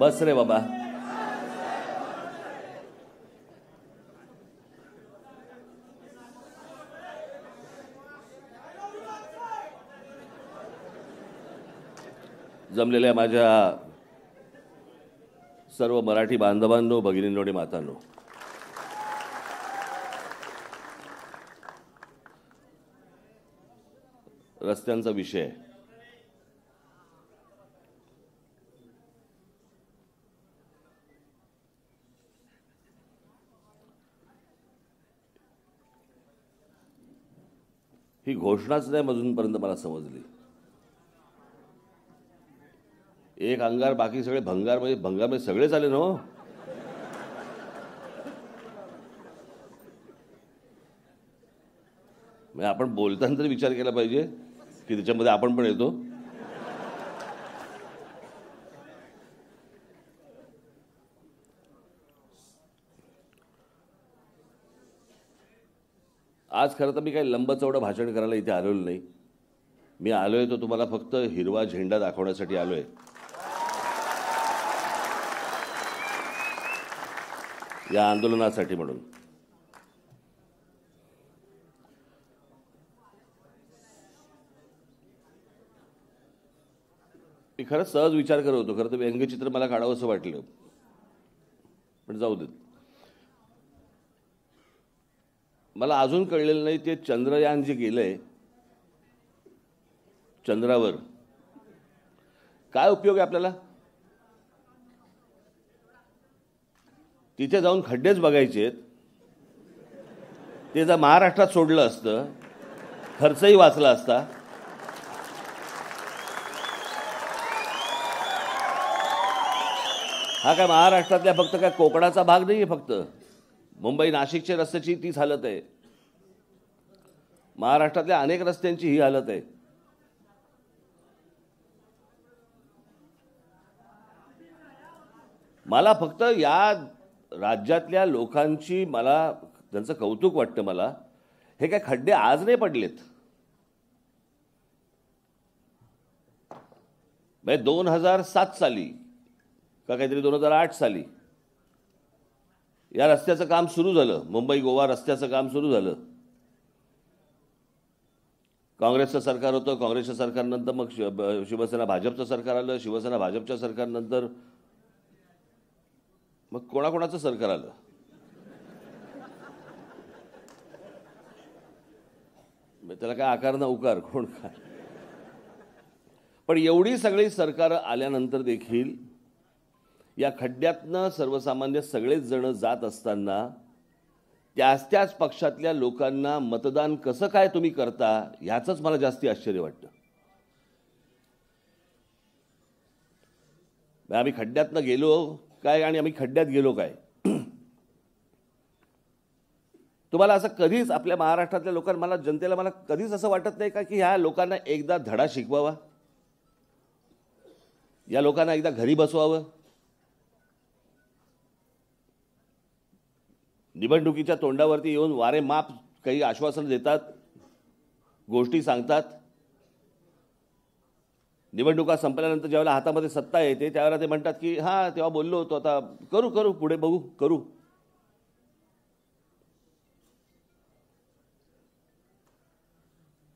बस रे बाबा जमलेल्या माझ्या सर्व मराठी बांधवांनो भगिनींनो आणि मातांनो रस्त्यांचा विषय घोषणाच नाही अजूनपर्यंत मला समजली एक अंगार बाकी सगळे भंगार म्हणजे भंगार म्हणजे सगळेच आले ना हो? म्हणजे आपण बोलताना तरी विचार केला पाहिजे की त्याच्यामध्ये आपण पण येतो आज खरं तर मी काही लंबचवढं भाषण करायला इथे आलेलो नाही मी आलो आहे तो तुम्हाला फक्त हिरवा झेंडा दाखवण्यासाठी आलो आहे या आंदोलनासाठी म्हणून मी खरंच सहज विचार करत होतो खरं तर व्यंगचित्र मला काढावं असं वाटलं पण जाऊ देत मला अजून कळलेलं नाही ते चंद्रयान जे गेलं आहे चंद्रावर काय उपयोग आहे आपल्याला तिथे जाऊन खड्डेच बघायचे आहेत ते जर महाराष्ट्रात सोडलं असतं खर्चही वाचला असता हा काय महाराष्ट्रातल्या फक्त काय कोकणाचा भाग नाही आहे फक्त मुंबई नाशिकच्या रस्त्याची तीच हालत आहे महाराष्ट्रातल्या अनेक रस्त्यांची ही हालत आहे मला फक्त या राज्यातल्या लोकांची मला त्यांचं कौतुक वाटतं मला हे काय खड्डे आज नाही पडलेत म्हणजे दोन हजार सात साली का काहीतरी दोन हजार आठ साली या रस्त्याचं काम सुरू झालं मुंबई गोवा रस्त्याचं काम सुरू झालं काँग्रेसचं सरकार होतं काँग्रेसच्या सरकारनंतर मग शिवसेना भाजपचं सरकार आलं शिवसेना भाजपच्या सरकारनंतर मग कोणाकोणाचं सरकार आलं त्याला काय आकार ना उकार कोण काय पण एवढी सगळी सरकार आल्यानंतर देखील या खड्ड्यातनं सर्वसामान्य सगळेच जण जात असताना त्याच त्याच पक्षातल्या लोकांना मतदान कसं काय तुम्ही करता ह्याचंच मला जास्ती आश्चर्य वाटतं आम्ही खड्ड्यातनं गेलो काय आणि आम्ही खड्ड्यात गेलो काय तुम्हाला असं कधीच आपल्या महाराष्ट्रातल्या लोकांना मला जनतेला मला कधीच असं वाटत नाही का की ह्या लोकांना एकदा धडा शिकवावा या लोकांना एकदा घरी बसवावं निवडणुकीच्या तोंडावरती येऊन वारे माप काही आश्वासन देतात गोष्टी सांगतात निवडणुका संपल्यानंतर ज्यावेळेला हातामध्ये सत्ता येते त्यावेळेला ते म्हणतात की हां तेव्हा बोललो होतो आता करू करू पुढे बघू करू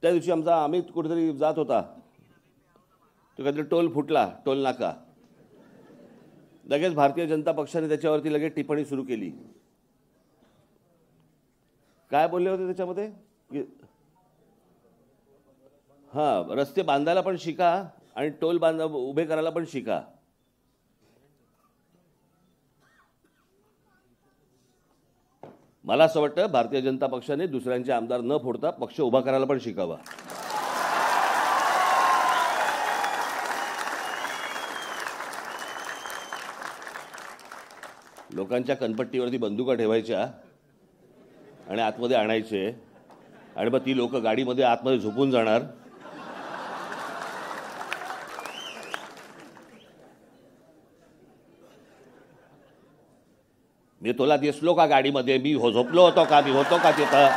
त्या दिवशी आमचा अमित कुठेतरी जात होता तो काहीतरी टोल फुटला टोल नाका लगेच भारतीय जनता पक्षाने त्याच्यावरती लगेच टिप्पणी सुरू केली काय बोलले होते त्याच्यामध्ये हां रस्ते बांधायला पण शिका आणि टोल बांधा उभे करायला पण शिका मला असं वाटतं भारतीय जनता पक्षाने दुसऱ्यांचे आमदार न फोडता पक्ष उभा करायला पण शिकावा लोकांच्या कनपट्टीवरती बंदुका ठेवायच्या आणि आतमध्ये आणायचे आणि मग ती लोक गाडीमध्ये आतमध्ये झोपून जाणार मी तुला दिसलो का गाडीमध्ये मी हो झोपलो होतो का मी होतो का तिथं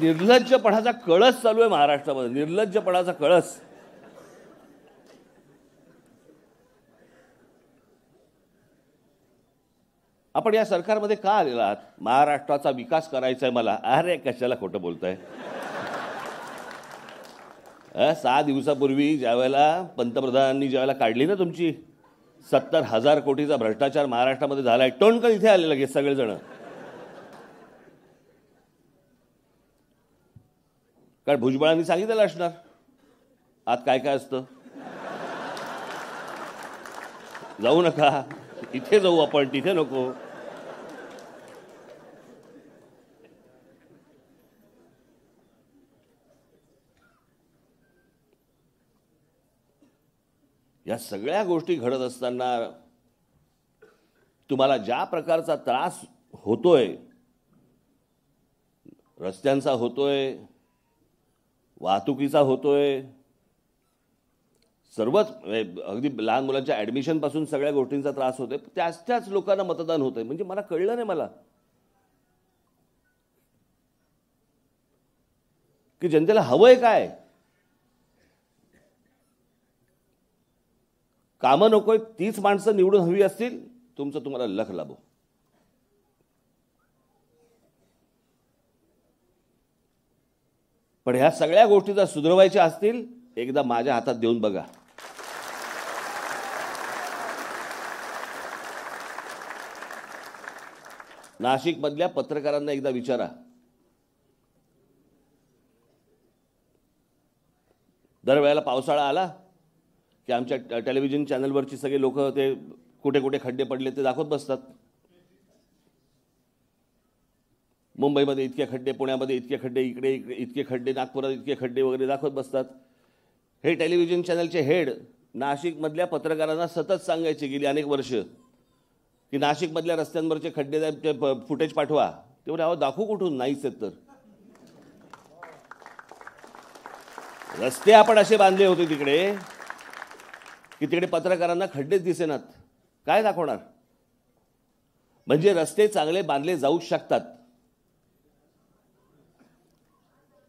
निर्लज्जपणाचा कळस चालू आहे महाराष्ट्रामध्ये निर्लज्जपणाचा कळस आपण या सरकारमध्ये का आलेला आहात महाराष्ट्राचा विकास करायचा आहे मला अरे कशाला खोटं बोलताय सहा दिवसापूर्वी वेळेला पंतप्रधानांनी ज्यावेळेला काढली ना तुमची सत्तर हजार कोटीचा भ्रष्टाचार महाराष्ट्रामध्ये झाला आहे टोणकर इथे आले लगेच सगळेजण कारण भुजबळांनी सांगितलेलं असणार आत काय काय असतं जाऊ नका इथे जाऊ आपण तिथे नको या सगळ्या गोष्टी घडत असताना तुम्हाला ज्या प्रकारचा त्रास होतोय रस्त्यांचा होतोय वाहतुकीचा होतोय सर्वच म्हणजे अगदी लहान मुलांच्या ॲडमिशनपासून सगळ्या गोष्टींचा त्रास होतोय त्याच त्याच लोकांना मतदान होतंय म्हणजे मला कळलं नाही मला की जनतेला हवंय काय कामं नको 30 तीच माणसं निवडून हवी असतील तुमचं तुम्हाला लख लाभो पण ह्या सगळ्या गोष्टी जर सुधरवायच्या असतील एकदा माझ्या हातात देऊन बघा नाशिकमधल्या पत्रकारांना एकदा विचारा दरवेळेला पावसाळा आला की आमच्या टेलिव्हिजन चॅनलवरची सगळे लोक ते कुठे कुठे खड्डे पडले ते दाखवत बसतात मुंबईमध्ये इतके खड्डे पुण्यामध्ये इतके खड्डे इकडे इतके खड्डे नागपुरात इतके खड्डे वगैरे दाखवत बसतात हे टेलिव्हिजन चॅनलचे हेड नाशिकमधल्या पत्रकारांना सतत सांगायचे गेली अनेक वर्ष की नाशिकमधल्या रस्त्यांवरचे खड्डे फुटेज पाठवा तेवढे अहो दाखवू कुठून नाहीच आहेत तर रस्ते आपण असे बांधले होते तिकडे की तिकडे पत्रकारांना खड्डेच दिसेनात काय दाखवणार म्हणजे रस्ते चांगले बांधले जाऊ शकतात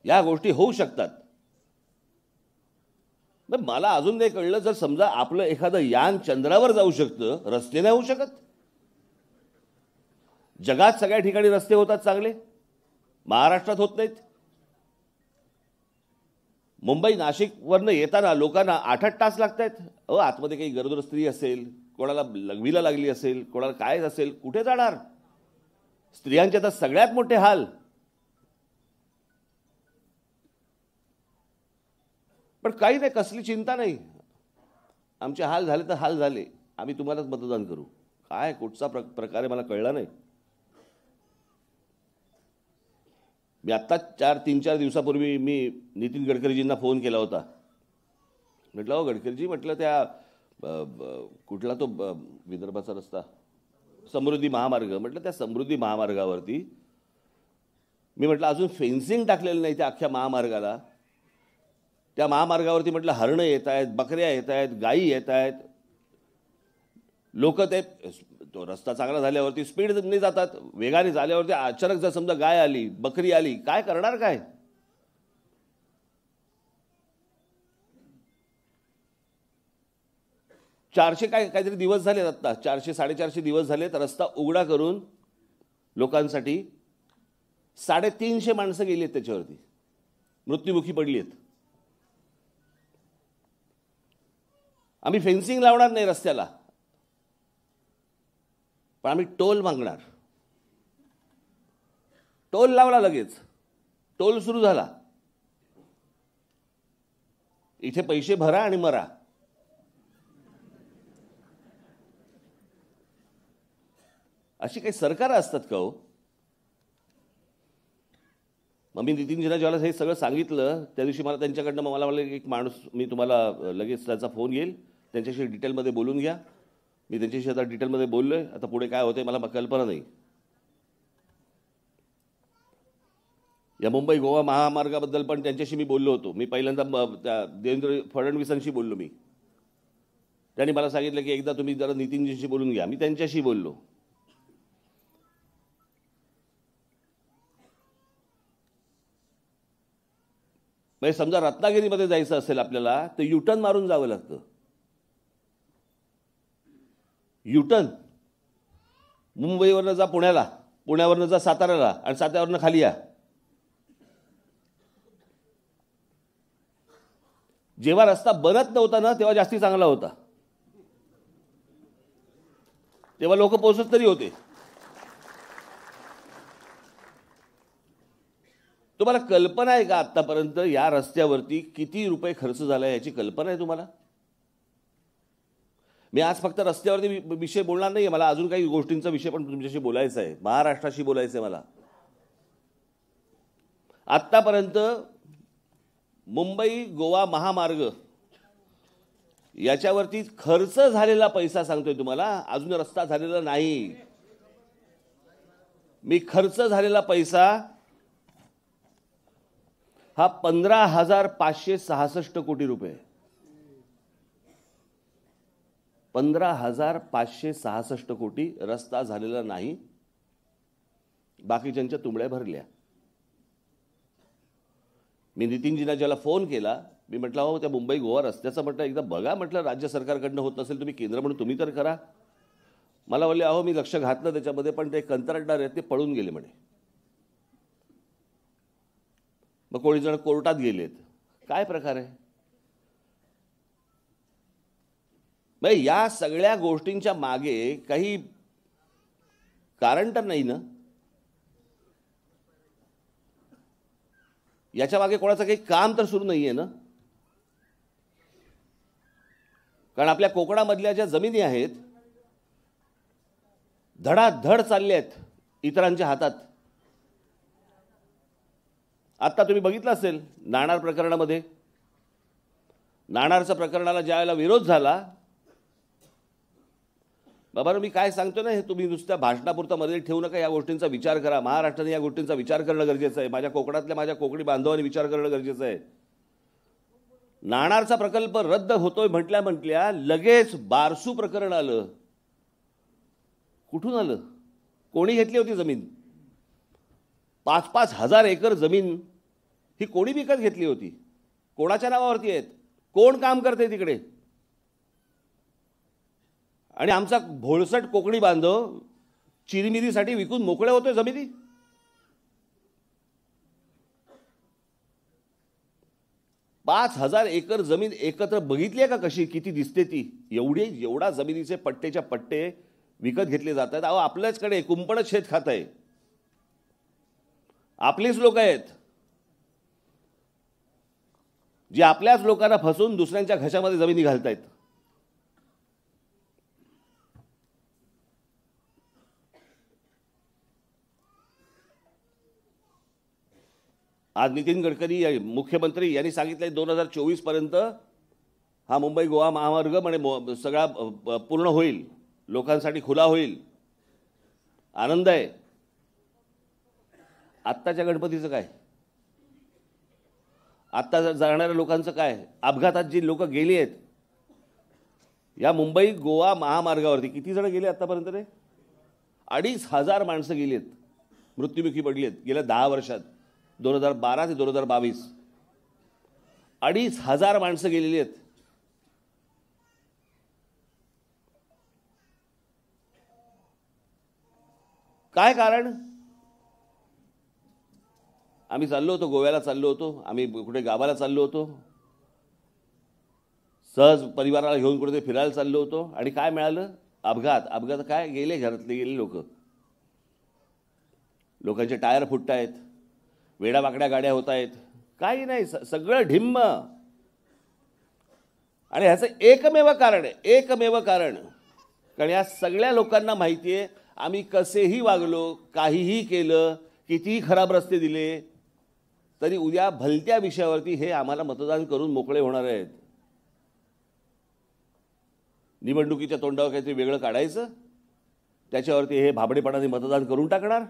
या गोष्टी होऊ शकतात मला अजून नाही कळलं जर समजा आपलं एखादं यान चंद्रावर जाऊ शकतं रस्ते नाही होऊ शकत जगात सगळ्या ठिकाणी रस्ते होतात चांगले महाराष्ट्रात होत नाहीत मुंबई नाशिकवरनं येताना लोकांना आठ आठ तास लागत आहेत अ आतमध्ये काही गरोदर स्त्री असेल कोणाला लघवीला लागली असेल कोणाला काय असेल कुठे जाणार स्त्रियांचे तर सगळ्यात मोठे हाल पण काही नाही कसली चिंता नाही आमचे हाल झाले तर हाल झाले आम्ही तुम्हालाच मतदान करू काय कुठचा प्र प्रकारे मला कळला नाही मी आत्ताच चार तीन चार दिवसापूर्वी मी नितीन गडकरीजींना फोन केला होता म्हटलं हो गडकरीजी म्हटलं त्या कुठला तो विदर्भाचा रस्ता समृद्धी महामार्ग म्हटलं त्या समृद्धी महामार्गावरती मी म्हटलं अजून फेन्सिंग टाकलेलं नाही त्या अख्ख्या महामार्गाला त्या महामार्गावरती म्हटलं हरणं येत आहेत बकऱ्या येत आहेत गायी येत आहेत लोक ते तो रस्ता चांगला झाल्यावरती स्पीडने जातात वेगाने झाल्यावरती अचानक जर समजा गाय आली बकरी आली काय करणार काय चारशे काय काहीतरी दिवस झालेत आत्ता चारशे साडेचारशे दिवस झालेत रस्ता उघडा करून लोकांसाठी साडेतीनशे माणसं गेली आहेत त्याच्यावरती मृत्युमुखी पडली आहेत आम्ही फेन्सिंग लावणार नाही रस्त्याला पण आम्ही टोल मागणार टोल लावला लगेच टोल सुरू झाला इथे पैसे भरा आणि मरा अशी काही सरकार असतात का हो मग मी नितीनजींना ज्याला हे सगळं सांगितलं त्या दिवशी मला त्यांच्याकडनं मला म्हणलं एक माणूस मी तुम्हाला लगेच त्याचा फोन येईल त्यांच्याशी डिटेलमध्ये बोलून घ्या मी त्यांच्याशी आता डिटेलमध्ये बोललो आहे आता पुढे काय होते मला कल्पना नाही या मुंबई गोवा महामार्गाबद्दल पण त्यांच्याशी मी बोललो होतो मी पहिल्यांदा देवेंद्र फडणवीसांशी बोललो मी त्यांनी मला सांगितलं की एकदा तुम्ही जरा नितीनजींशी बोलून घ्या मी त्यांच्याशी बोललो म्हणजे समजा रत्नागिरीमध्ये जायचं असेल आपल्याला तर युटर्न मारून जावं लागतं युटन मुंबईवरनं जा पुण्याला पुण्यावरनं जा साताऱ्याला आणि साताऱ्यावरनं खाली या जेव्हा रस्ता बनत नव्हता ना तेव्हा जास्ती चांगला होता तेव्हा लोक पोहोचत तरी होते तुम्हाला कल्पना आहे का आतापर्यंत या रस्त्यावरती किती रुपये खर्च झाला याची कल्पना आहे तुम्हाला मी आज फक्त रस्त्यावरती विषय बोलणार नाही मला अजून काही गोष्टींचा विषय पण तुमच्याशी बोलायचा आहे महाराष्ट्राशी बोलायचं आहे मला आत्तापर्यंत मुंबई गोवा महामार्ग याच्यावरती खर्च झालेला पैसा सांगतोय तुम्हाला अजून रस्ता झालेला नाही मी खर्च झालेला पैसा हा पंधरा हजार पाचशे सहासष्ट कोटी रुपये पंधरा हजार पाचशे सहासष्ट कोटी रस्ता झालेला नाही बाकीच्यांच्या तुंबळ्या भरल्या मी नितीनजीना ज्याला फोन केला मी म्हटलं हो त्या मुंबई गोवा रस्त्याचं म्हटलं एकदा बघा म्हटलं राज्य सरकारकडनं होत नसेल तुम्ही केंद्र म्हणून तुम्ही तर करा मला बोलले अहो मी लक्ष घातलं त्याच्यामध्ये पण ते कंत्राटदार आहेत ते पळून गेले म्हणे मग कोणी जण कोर्टात गेलेत काय प्रकार आहे म्हणजे या सगळ्या गोष्टींच्या मागे काही कारण तर नाही ना याच्या मागे कोणाचं काही काम तर सुरू नाही आहे ना कारण आपल्या कोकणामधल्या ज्या जमिनी आहेत धडाधड चालले आहेत इतरांच्या हातात आत्ता तुम्ही बघितलं असेल नाणार प्रकरणामध्ये नाणारच्या प्रकरणाला ज्या वेळेला विरोध झाला बाबा मी काय सांगतो ना हे तुम्ही नुसत्या भाषणापुरता मर्यादित ठेवू नका या गोष्टींचा विचार करा महाराष्ट्राने या गोष्टींचा विचार करणं गरजेचं आहे माझ्या कोकणातल्या माझ्या कोकणी बांधवांनी विचार करणं गरजेचं आहे नाणारचा प्रकल्प रद्द होतोय म्हटल्या म्हटल्या लगेच बारसू प्रकरण आलं कुठून आलं कोणी घेतली होती जमीन पाच पाच हजार एकर जमीन ही कोणी विकत घेतली होती कोणाच्या नावावरती आहेत कोण काम करते तिकडे आणि आमचा भोळसट कोकणी बांधव चिरमिरीसाठी विकून मोकळे होतोय जमिनी पाच हजार एकर जमीन एकत्र बघितली आहे का कशी किती दिसते ती एवढी एवढा जमिनीचे पट्टेच्या पट्टे विकत घेतले जात आहेत अहो आपल्याचकडे कुंपणच शेत खात आहे आपलीच लोक आहेत जे आपल्याच लोकांना फसून दुसऱ्यांच्या घशामध्ये जमिनी घालतायत आज नितीन गडकरी मुख्यमंत्री यांनी सांगितलं दोन हजार चोवीसपर्यंत हा मुंबई गोवा महामार्ग म्हणजे सगळा पूर्ण होईल लोकांसाठी खुला होईल आनंद आहे आत्ताच्या गणपतीचं काय आत्ता जाणाऱ्या लोकांचं काय अपघातात जी लोकं गेली आहेत या मुंबई गोवा महामार्गावरती किती जण गेले आत्तापर्यंत रे अडीच हजार माणसं गेली आहेत मृत्युमुखी पडली आहेत गेल्या दहा वर्षात दोन हजार बारा ते दोन हजार बावीस अडीच हजार माणसं गेलेली आहेत काय कारण आम्ही चाललो होतो गोव्याला चाललो होतो आम्ही कुठे गावाला चाललो होतो सहज परिवाराला घेऊन कुठे फिरायला चाललो होतो आणि काय मिळालं अपघात अपघात काय गेले घरातले गेले लोक लोकांचे टायर फुटत आहेत वेडावाकड्या गाड्या होत आहेत काही नाही स सगळं ढिम्म आणि ह्याचं एकमेव कारण आहे एकमेव कारण कारण या सगळ्या लोकांना माहिती आहे आम्ही कसेही वागलो काहीही केलं कितीही खराब रस्ते दिले तरी उद्या भलत्या विषयावरती हे आम्हाला मतदान करून मोकळे होणार आहेत निवडणुकीच्या तोंडावर काहीतरी वेगळं काढायचं त्याच्यावरती हे भाबडेपणाने मतदान करून टाकणार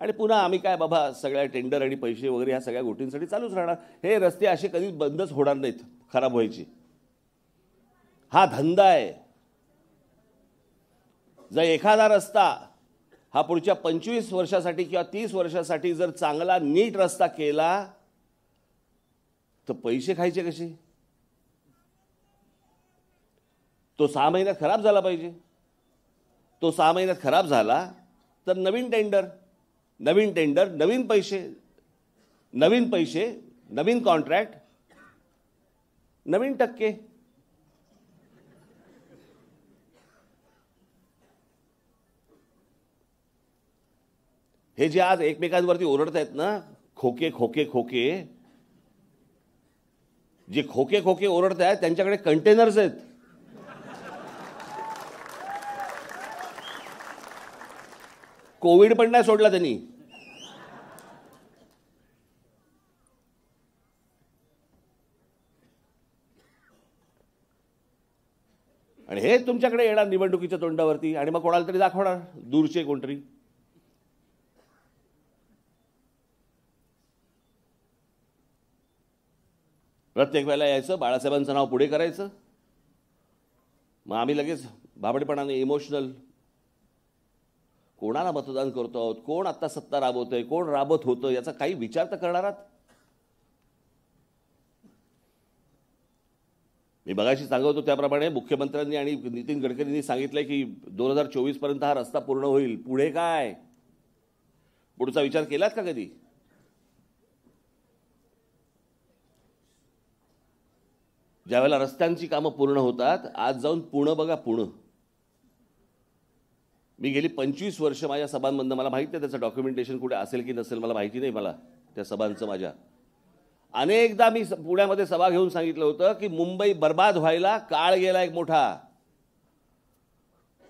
आणि पुन्हा आम्ही काय बाबा सगळ्या टेंडर आणि पैसे वगैरे ह्या सगळ्या गोष्टींसाठी चालूच राहणार हे रस्ते असे कधीच बंदच होणार नाहीत खराब व्हायची हा धंदा आहे जर एखादा रस्ता हा पुढच्या पंचवीस वर्षासाठी किंवा तीस वर्षासाठी जर चांगला नीट रस्ता केला तर पैसे खायचे कसे तो सहा महिन्यात खराब झाला पाहिजे तो सहा महिन्यात खराब झाला तर नवीन टेंडर नवीन टेंडर नवीन पैसे नवीन पैसे नवीन कॉन्ट्रॅक्ट नवीन टक्के हे जे आज एकमेकांवरती ओरडत आहेत ना खोके खोके खोके जे खोके खोके ओरडत आहेत त्यांच्याकडे कंटेनर्स आहेत कोविड पण नाही सोडला त्यांनी हे तुमच्याकडे येणार निवडणुकीच्या तोंडावरती आणि मग कोणाला तरी दाखवणार दूरचे कोणतरी प्रत्येक वेळेला यायचं बाळासाहेबांचं नाव पुढे करायचं मग आम्ही लगेच भाबडेपणाने इमोशनल कोणाला मतदान करतो आहोत कोण आत्ता सत्ता राबवतोय कोण राबत होतं याचा काही विचार तर करणार आहात मी बघाशी सांगत होतो त्याप्रमाणे मुख्यमंत्र्यांनी आणि नितीन गडकरींनी सांगितलंय की दोन हजार चोवीसपर्यंत हा रस्ता पूर्ण होईल पुढे काय पुढचा विचार केलात का कधी ज्यावेळेला रस्त्यांची कामं पूर्ण होतात आज जाऊन पुणं बघा पुणं मी गेली पंचवीस वर्ष माझ्या सभांमधनं मला माहिती आहे त्याचं डॉक्युमेंटेशन कुठे असेल की नसेल मला माहिती नाही मला त्या सभांचं माझ्या अनेकदा मी पुण्यामध्ये सभा घेऊन सांगितलं होतं की मुंबई बर्बाद व्हायला काळ गेला एक मोठा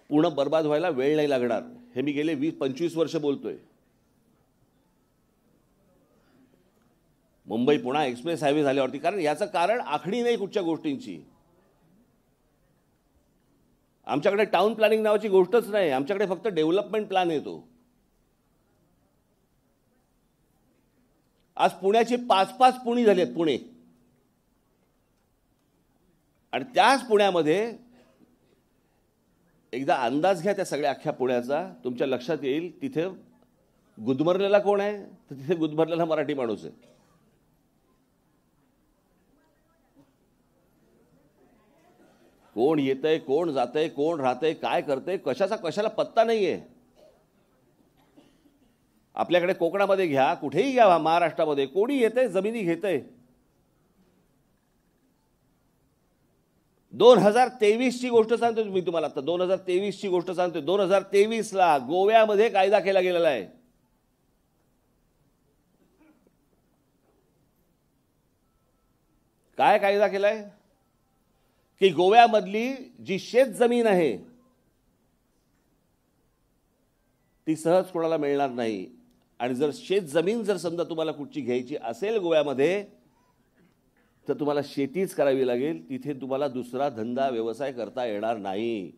पूर्ण बर्बाद व्हायला वेळ नाही लागणार हे मी गेले वीस पंचवीस वर्ष बोलतोय मुंबई पुणा एक्सप्रेस हायवे झाल्यावरती कारण याचं कारण आखणी नाही कुठच्या गोष्टींची आमच्याकडे टाउन प्लॅनिंग नावाची गोष्टच नाही आमच्याकडे फक्त डेव्हलपमेंट प्लॅन येतो आज पुण्याचे पाच पाच पुणी झाले आहेत पुणे आणि त्याच पुण्यामध्ये एकदा अंदाज घ्या त्या सगळ्या अख्ख्या पुण्याचा तुमच्या लक्षात येईल तिथे गुदमरलेला कोण आहे तर तिथे गुदमरलेला मराठी माणूस आहे कोण येतंय कोण जातंय कोण राहतंय काय करतंय कशाचा कशाला पत्ता नाही आहे आपल्याकडे कोकणामध्ये घ्या कुठेही घ्या महाराष्ट्रामध्ये कोणी येते जमिनी घेते दोन हजार तेवीसची गोष्ट सांगतो मी तुम्हाला आता दोन हजार तेवीसची गोष्ट सांगतो दोन हजार तेवीसला गोव्यामध्ये कायदा केला गेलेला आहे काय कायदा केलाय की गोव्यामधली जी शेत जमीन आहे ती सहज कोणाला मिळणार नाही आणि जर शेत जमीन जर समजा तुम्हाला कुठची घ्यायची असेल गोव्यामध्ये तर तुम्हाला शेतीच करावी लागेल तिथे तुम्हाला दुसरा धंदा व्यवसाय करता येणार नाही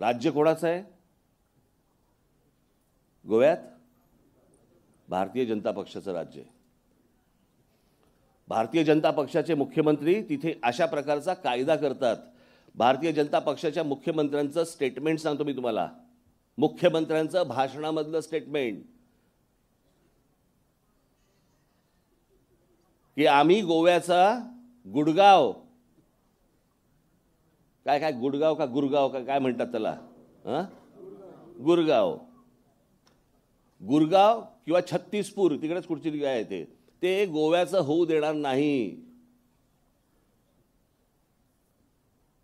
राज्य कोणाचं आहे गोव्यात भारतीय जनता पक्षाचं राज्य आहे भारतीय जनता पक्षाचे मुख्यमंत्री तिथे अशा प्रकारचा कायदा करतात भारतीय जनता पक्षाच्या मुख्यमंत्र्यांचं स्टेटमेंट सांगतो मी तुम्हाला मुख्यमंत्र्यांचं भाषणामधलं स्टेटमेंट की आम्ही गोव्याचा गुडगाव काय काय गुडगाव का गुरगाव का काय म्हणतात त्याला गुरगाव गुरगाव किंवा छत्तीसपूर तिकडेच कुठची आहे ते ते गोव्याचं होऊ देणार नाही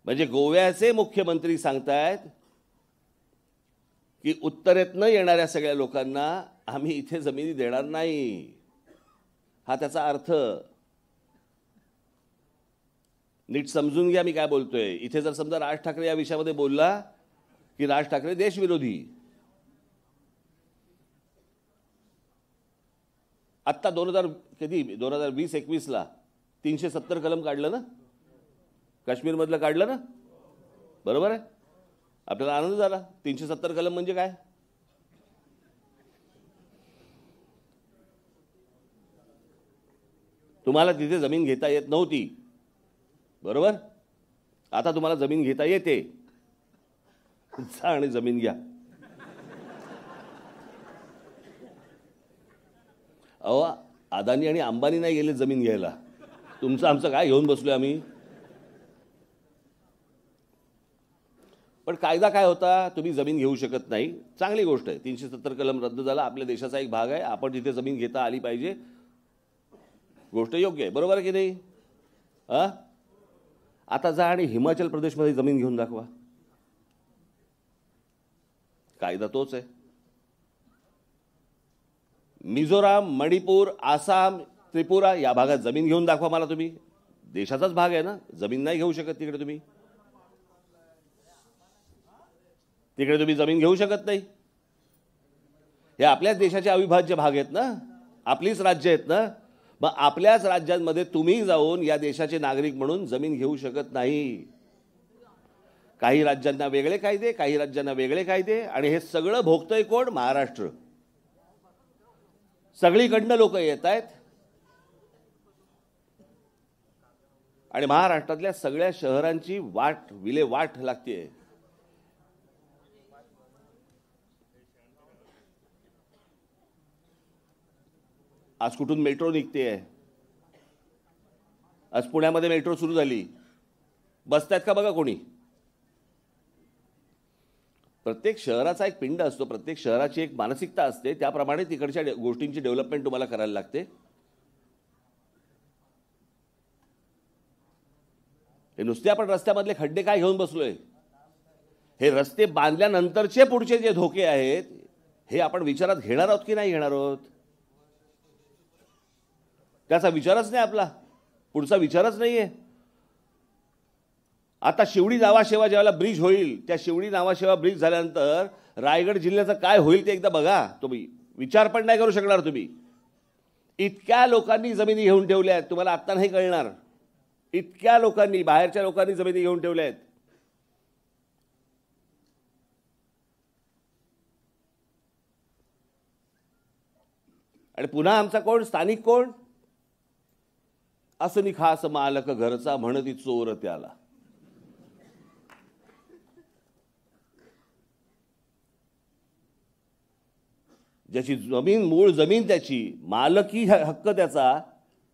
म्हणजे गोव्याचे मुख्यमंत्री सांगतायत की उत्तरेतनं येणाऱ्या सगळ्या लोकांना आम्ही इथे जमिनी देणार नाही हा त्याचा अर्थ नीट समजून घ्या मी काय बोलतोय इथे जर समजा राज ठाकरे या विषयामध्ये बोलला की राज ठाकरे देशविरोधी आत्ता दोन हजार कधी दोन हजार वीस एकवीसला तीनशे सत्तर कलम काढलं ना काश्मीरमधलं काढलं ना बरोबर आहे आपल्याला आनंद झाला तीनशे सत्तर कलम म्हणजे काय तुम्हाला तिथे जमीन घेता येत नव्हती बरोबर आता तुम्हाला जमीन घेता येते जा आणि जमीन घ्या अहो अदानी आणि अंबानी नाही गेले जमीन घ्यायला तुमचं आमचं काय घेऊन बसलो आम्ही पण कायदा काय होता तुम्ही जमीन घेऊ शकत नाही चांगली गोष्ट आहे तीनशे सत्तर कलम रद्द झाला आपल्या देशाचा एक भाग आहे आपण जिथे जमीन घेता आली पाहिजे गोष्ट योग्य आहे बरोबर की नाही हां आता जा आणि हिमाचल प्रदेशमध्ये जमीन घेऊन दाखवा कायदा तोच आहे मिझोराम मणिपूर आसाम त्रिपुरा या भागात जमीन घेऊन दाखवा मला तुम्ही देशाचाच भाग आहे ना जमीन नाही घेऊ शकत तिकडे तुम्ही तिकडे तुम्ही जमीन घेऊ शकत नाही हे आपल्याच देशाचे अविभाज्य भाग आहेत ना आपलीच राज्य आहेत ना मग आपल्याच राज्यांमध्ये तुम्ही जाऊन या देशाचे नागरिक म्हणून जमीन घेऊ शकत नाही काही राज्यांना वेगळे कायदे काही राज्यांना वेगळे कायदे आणि हे सगळं भोगतंय कोण महाराष्ट्र सगळीकडनं लोक येत आहेत आणि महाराष्ट्रातल्या सगळ्या शहरांची वाट विले वाट लागते आज कुठून मेट्रो निघते आहे आज पुण्यामध्ये मेट्रो सुरू झाली बसतायत का बघा कोणी प्रत्येक शहराचा एक पिंड असतो प्रत्येक शहराची एक मानसिकता असते त्याप्रमाणे तिकडच्या गोष्टींची डेव्हलपमेंट तुम्हाला करायला लागते हे नुसते आपण रस्त्यामधले खड्डे काय घेऊन बसलोय हे रस्ते बांधल्यानंतरचे पुढचे जे धोके आहेत हे आपण विचारात घेणार आहोत की नाही घेणार आहोत त्याचा विचारच नाही आपला पुढचा विचारच नाही आहे आता शिवडी नावाशेवा ज्यावेळेला ब्रिज होईल त्या शिवडी नावाशेवा ब्रिज झाल्यानंतर रायगड जिल्ह्याचं काय होईल ते एकदा बघा तुम्ही विचार पण नाही करू शकणार तुम्ही इतक्या लोकांनी जमिनी घेऊन ठेवल्या आहेत तुम्हाला आत्ता नाही कळणार इतक्या लोकांनी बाहेरच्या लोकांनी जमिनी घेऊन ठेवल्या आहेत आणि पुन्हा आमचा कोण स्थानिक कोण असं खास मालक घरचा म्हणती चोर त्याला ज्याची जमीन मूळ जमीन त्याची मालकी हक्क त्याचा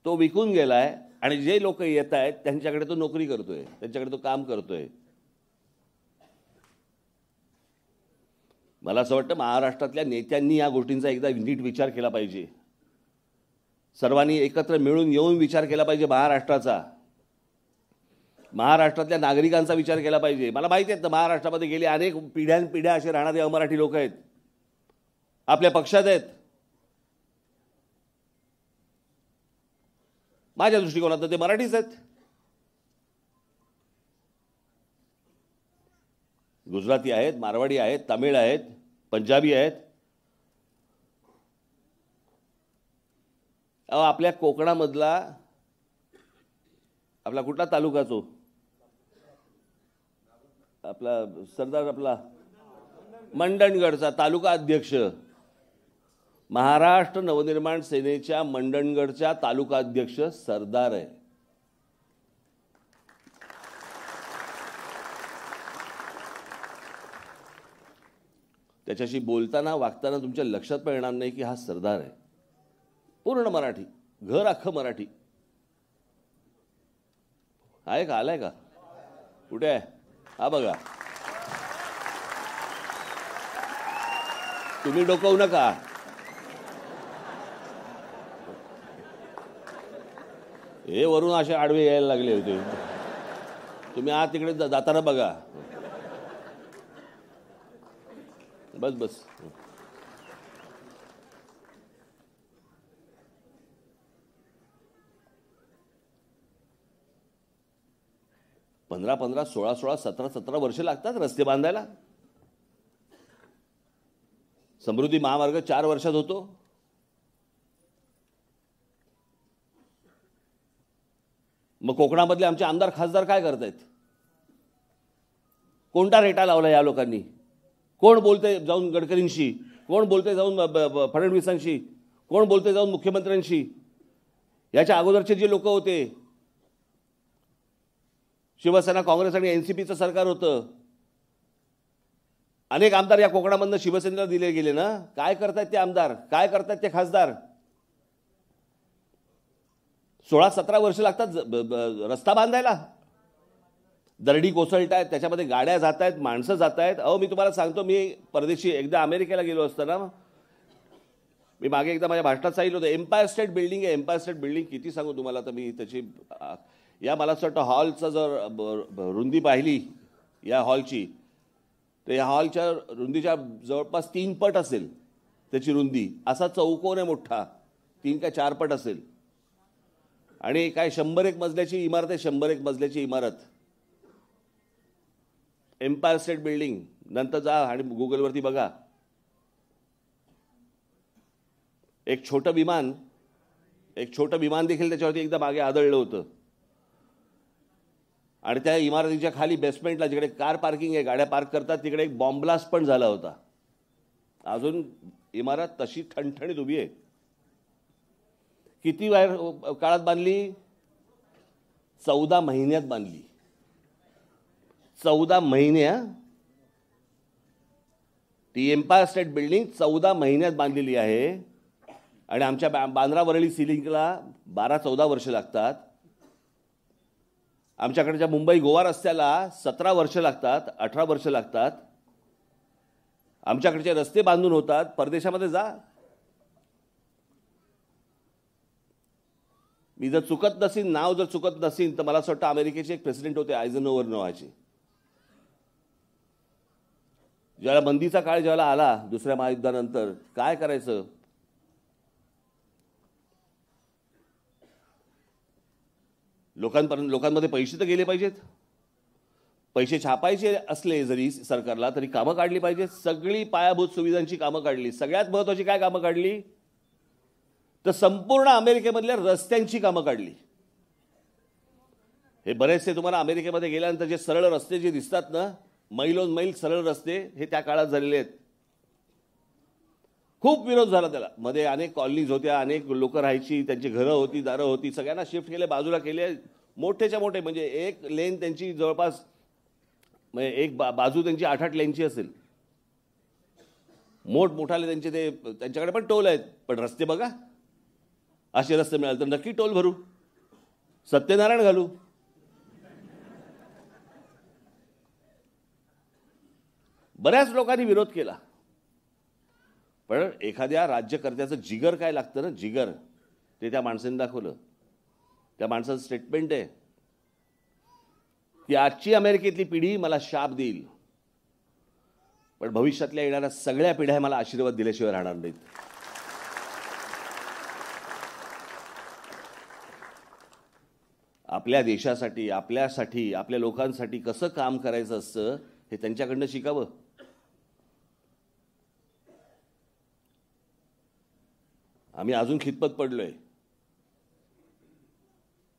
तो विकून गेलाय आणि जे लोक येत आहेत त्यांच्याकडे तो नोकरी करतोय त्यांच्याकडे तो काम करतोय मला असं वाटतं महाराष्ट्रातल्या नेत्यांनी या गोष्टींचा एकदा नीट विचार केला पाहिजे सर्वांनी एकत्र मिळून येऊन विचार केला पाहिजे महाराष्ट्राचा महाराष्ट्रातल्या नागरिकांचा विचार केला पाहिजे मला माहिती आहेत ना महाराष्ट्रामध्ये गेले अनेक पिढ्यानपिढ्या असे राहणारे अमराठी लोक आहेत आपल्या पक्षात आहेत माझ्या दृष्टिकोनात ते मराठीच आहेत गुजराती आहेत मारवाडी आहेत तमिळ आहेत पंजाबी आहेत आपल्या कोकणामधला आपला कुठला तालुका तो आपला सरदार आपला मंडणगडचा तालुका अध्यक्ष महाराष्ट्र नवनिर्माण सेनेच्या मंडणगडच्या तालुका अध्यक्ष सरदार आहे त्याच्याशी बोलताना वागताना तुमच्या लक्षात पण येणार नाही की हा सरदार आहे पूर्ण मराठी घर अख्खं मराठी आहे का आलाय का कुठे आहे हा बघा तुम्ही डोकवू नका हे वरून असे आडवे यायला लागले होते तुम्ही आ तिकडे जाताना बघा बस बस पंधरा पंधरा सोळा सोळा सतरा सतरा वर्षे लागतात रस्ते बांधायला समृद्धी महामार्ग चार वर्षात होतो मग कोकणामधले आमचे आमदार खासदार काय करतायत कोणता रेटा लावला या लोकांनी कोण बोलते जाऊन गडकरींशी कोण बोलते जाऊन फडणवीसांशी कोण बोलते जाऊन मुख्यमंत्र्यांशी याच्या अगोदरचे जे लोक होते शिवसेना काँग्रेस आणि एन सी पीचं सरकार होतं अनेक आमदार या कोकणामधनं शिवसेनेला दिले गेले ना काय करतायत ते आमदार काय करतायत ते खासदार सोळा सतरा वर्ष लागतात रस्ता बांधायला दरडी कोसळत आहेत त्याच्यामध्ये गाड्या जात आहेत माणसं जात आहेत अहो मी तुम्हाला सांगतो मी परदेशी एकदा अमेरिकेला गेलो असताना मी मागे एकदा माझ्या भाषणात सांगितलं होतं एम्पायर स्टेट बिल्डिंग आहे एम्पायर स्टेट बिल्डिंग किती सांगू तुम्हाला तर मी त्याची या मला असं वाटतं हॉलचा जर रुंदी पाहिली या हॉलची तर या हॉलच्या रुंदीच्या जवळपास तीन पट असेल त्याची रुंदी असा चौकोन आहे मोठा तीन का चार पट असेल आणि काय शंभर एक मजल्याची इमारत आहे शंभर एक मजल्याची इमारत एम्पायर स्टेट बिल्डिंग नंतर जा आणि गुगलवरती बघा एक छोटं विमान एक छोटं विमान देखील त्याच्यावरती एकदा मागे आदळलं होतं आणि त्या इमारतीच्या खाली बेसमेंटला जिकडे कार पार्किंग आहे गाड्या पार्क करतात तिकडे एक बॉम्बलास्ट पण झाला होता अजून इमारत तशी ठणठणीत उभी आहे किती वायर काळात बांधली चौदा महिन्यात बांधली चौदा महिन्या ती एम्पायर स्टेट बिल्डिंग चौदा महिन्यात बांधलेली आहे आणि आमच्या बांद्रावरळी सिलिंगला बारा चौदा वर्ष लागतात आमच्याकडच्या मुंबई गोवा रस्त्याला सतरा वर्ष लागतात अठरा वर्ष लागतात आमच्याकडचे रस्ते बांधून होतात परदेशामध्ये जा मी जर चुकत नसीन नाव जर चुकत नसीन तर मला असं वाटतं अमेरिकेचे एक प्रेसिडेंट होते आयझनोवर नावाचे ज्याला बंदीचा काळ ज्याला आला दुसऱ्या महायुद्धानंतर काय करायचं लोकांपर्यंत लोकांमध्ये पैसे तर गेले पाहिजेत पैसे छापायचे असले जरी सरकारला तरी कामं काढली पाहिजेत सगळी पायाभूत सुविधांची कामं काढली सगळ्यात महत्त्वाची काय कामं काढली तर संपूर्ण अमेरिकेमधल्या रस्त्यांची कामं काढली हे बरेचसे तुम्हाला अमेरिकेमध्ये गेल्यानंतर जे सरळ रस्ते जे दिसतात ना मैलोन मैल सरळ रस्ते हे त्या काळात झालेले आहेत खूप विरोध झाला त्याला मध्ये अनेक कॉलनीज होत्या अनेक लोक राहायची त्यांची घरं होती दारं होती सगळ्यांना शिफ्ट केले बाजूला केले मोठेच्या मोठे म्हणजे एक लेन त्यांची जवळपास म्हणजे एक बा बाजू त्यांची आठ आठ लेनची असेल मोठाले त्यांचे ते त्यांच्याकडे पण टोल आहेत पण रस्ते बघा असे रस्ते मिळाले तर नक्की टोल भरू सत्यनारायण घालू बऱ्याच लोकांनी विरोध केला पण एखाद्या राज्यकर्त्याचं जिगर काय लागतं ना जिगर ते त्या माणसाने दाखवलं त्या माणसाचं स्टेटमेंट आहे की आजची अमेरिकेतली पिढी मला शाप देईल पण भविष्यातल्या येणाऱ्या सगळ्या पिढ्या मला आशीर्वाद दिल्याशिवाय राहणार नाहीत आपल्या देशासाठी आपल्यासाठी आपल्या लोकांसाठी कसं काम करायचं असतं हे त्यांच्याकडनं शिकावं आम्ही अजून खितपत पडलो आहे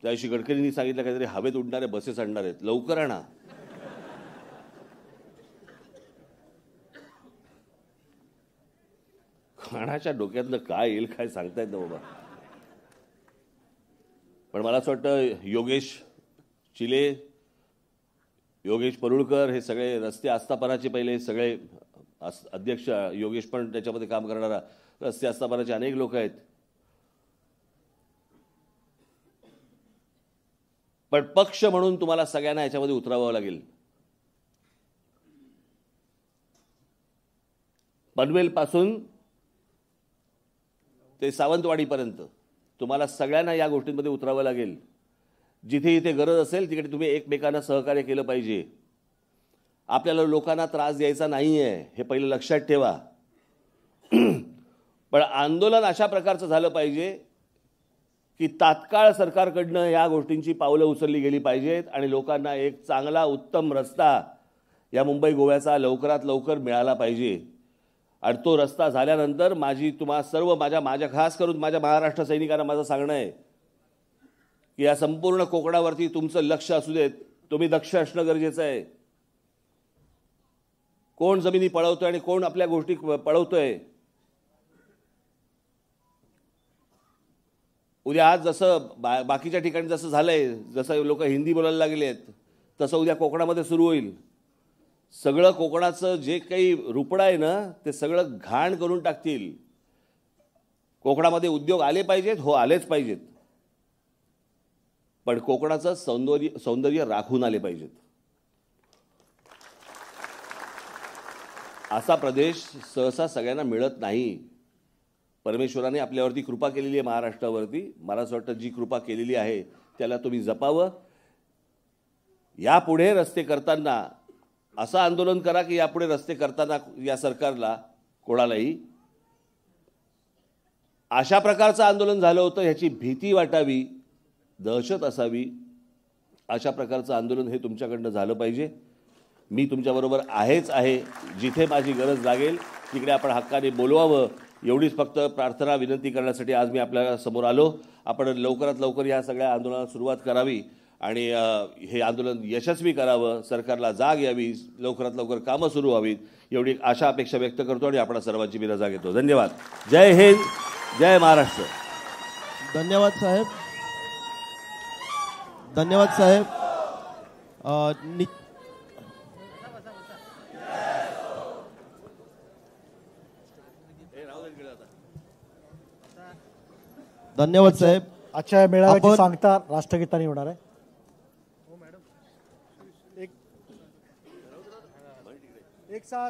दिवशी गडकरींनी सांगितलं काहीतरी हवेत उडणारे बसेस आणणार आहेत लवकर आणा खाणाच्या डोक्यातलं काय येईल काय सांगता येत बाबा पण मला असं वाटतं योगेश चिले योगेश परुळकर हे सगळे रस्ते आस्थापनाचे पहिले सगळे अध्यक्ष योगेश पण त्याच्यामध्ये काम करणारा रस्ते आस्थापनाचे अनेक लोक आहेत पण पक्ष म्हणून तुम्हाला सगळ्यांना याच्यामध्ये उतरावं लागेल पनवेलपासून ते सावंतवाडीपर्यंत तुम्हाला सगळ्यांना या गोष्टींमध्ये उतरावं लागेल जिथे इथे गरज असेल तिकडे तुम्ही एकमेकांना सहकार्य केलं पाहिजे आपल्याला लोकांना त्रास द्यायचा नाही आहे हे पहिलं लक्षात ठेवा पण आंदोलन अशा प्रकारचं झालं पाहिजे की तात्काळ सरकारकडनं या गोष्टींची पावलं उचलली गेली पाहिजेत आणि लोकांना एक चांगला उत्तम रस्ता या मुंबई गोव्याचा लवकरात लवकर मिळाला पाहिजे आणि तो रस्ता झाल्यानंतर माझी तुम्हा सर्व माझ्या माझ्या खास करून माझ्या महाराष्ट्र सैनिकांना माझं सांगणं आहे की या संपूर्ण कोकणावरती तुमचं लक्ष असू देत तुम्ही दक्ष असणं गरजेचं आहे कोण जमिनी पळवतोय आणि कोण आपल्या गोष्टी पळवतोय उद्या आज जसं बा बाकीच्या ठिकाणी जसं झालं आहे जसं लोक हिंदी बोलायला लागले आहेत तसं उद्या कोकणामध्ये सुरू होईल सगळं कोकणाचं जे काही रुपडं आहे ना ते सगळं घाण करून टाकतील कोकणामध्ये उद्योग आले पाहिजेत हो आलेच पाहिजेत पण कोकणाचं सौंदर्य सौंदर्य राखून आले पाहिजेत असा प्रदेश सहसा सगळ्यांना मिळत नाही परमेश्वराने आपल्यावरती कृपा केलेली आहे महाराष्ट्रावरती मला असं वाटतं जी कृपा केलेली आहे त्याला तुम्ही जपावं यापुढे रस्ते करताना असं आंदोलन करा की यापुढे रस्ते करताना या सरकारला कोणालाही अशा प्रकारचं आंदोलन झालं होतं ह्याची भीती वाटावी दहशत असावी अशा प्रकारचं आंदोलन हे तुमच्याकडनं झालं पाहिजे मी तुमच्याबरोबर आहेच आहे जिथे माझी गरज लागेल तिकडे आपण हक्काने बोलवावं एवढीच फक्त प्रार्थना विनंती करण्यासाठी आज मी आपल्या समोर आलो आपण लवकरात लवकर या सगळ्या आंदोलनाला सुरुवात करावी आणि हे आंदोलन यशस्वी करावं सरकारला जाग यावी लवकरात लवकर कामं सुरू व्हावीत एवढी आशा अपेक्षा व्यक्त करतो आणि आपण सर्वांची मी रजा घेतो धन्यवाद जय हिंद जय महाराष्ट्र धन्यवाद साहेब धन्यवाद साहेब नि धन्यवाद साहेब आजच्या मेळाव्याची सांगता राष्ट्रगीतानी होणार आहे हो, एक साथ